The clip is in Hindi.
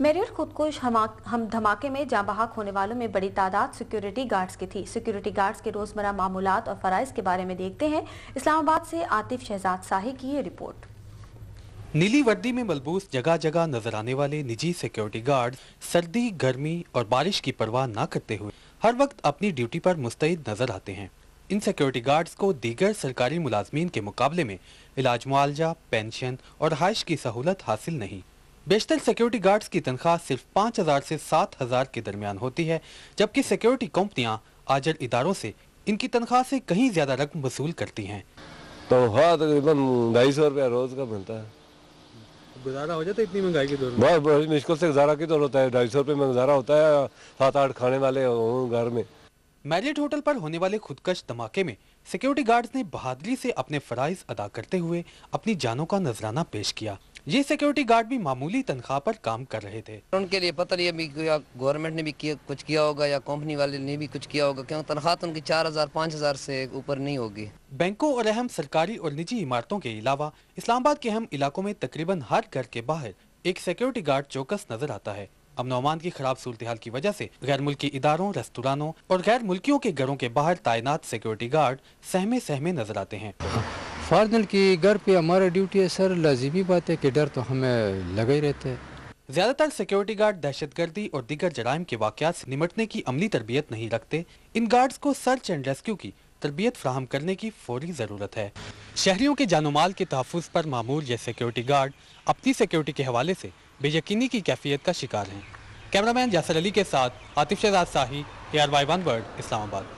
मेरियल खुदकुश हम धमाके में जाँ बहाक होने वालों में बड़ी तादाद सिक्योरिटी गार्ड्स की थी सिक्योरिटी गार्ड्स के रोज़मर्रा मामूलत और फ़रज़ के बारे में देखते हैं इस्लामाबाद से आतिफ शहजाद साहि की ये रिपोर्ट नीली वर्दी में मलबूस जगह जगह नजर आने वाले निजी सिक्योरिटी गार्ड सर्दी गर्मी और बारिश की परवाह न करते हुए हर वक्त अपनी ड्यूटी पर मुस्तैद नजर आते हैं इन सिक्योरिटी गार्ड्स को दीगर सरकारी मुलाजमीन के मुकाबले में इलाज मुआवजा पेंशन और रहाइश की सहूलत हासिल नहीं बेशतर सिक्योरिटी गार्ड्स की तनख्वाह सिर्फ पाँच हज़ार से सात हज़ार के दरमियान होती है जबकि सिक्योरिटी कंपनियां आजर इदारों से इनकी तनख्वाह से कहीं ज़्यादा रकम वसूल करती हैं तनख्वाह तो तकरीबन ढाई सौ रुपया रोज़ का बनता है गुजारा हो जाता है इतनी महंगाई के दौर में बहुत बड़ी मुश्किल से गुजारा की दौर होता है ढाई सौ रुपये में गुजारा होता है सात आठ खाने वाले घर में मैरिट होटल पर होने वाले खुदकश धमाके में सिक्योरिटी गार्ड्स ने बहादुरी से अपने फ़राइज अदा करते हुए अपनी जानों का नजराना पेश किया ये सिक्योरिटी गार्ड भी मामूली तनख्वाह पर काम कर रहे थे उनके लिए पता नहीं अभी गवर्नमेंट ने भी किया, कुछ किया होगा या कंपनी वाले ने भी कुछ किया होगा क्योंकि तनख्वाह तो उनकी चार हजार पाँच हजार से ऊपर नहीं होगी बैंकों और अहम सरकारी और निजी इमारतों के अलावा इस्लामाबाद के अहम इलाकों में तकरीबन हर घर के बाहर एक सिक्योरिटी गार्ड चौकस नजर आता है अमन अमान की खराब सूरत हाल की वजह से गैर मुल्की इदारों रेस्तोरानों और गैर मुल्कियों के घरों के बाहर तैनात सिक्योरिटी गार्ड सहमे सहमे नजर आते हैं फार्नल की घर पे हमारा ड्यूटी है सर लाजिमी बात है कि डर तो हमें लगे ही रहते हैं ज्यादातर सिक्योरिटी गार्ड दहशत गर्दी और दीगर जराइम के वाकत से निमटने की अमली तरबियत नहीं रखते इन गार्ड्स को सर्च एंड रेस्क्यू की तरबियत फ्राहम करने की फौरी ज़रूरत है शहरीों के माल के तहफ़ पर मामूल यह सिक्योरिटी गार्ड अपनी सिक्योरिटी के हवाले से बेयकनी की कैफियत का शिकार हैं कैमरामैन जासर अली के साथ Atif Shahzad Sahi A R Y one world Islamabad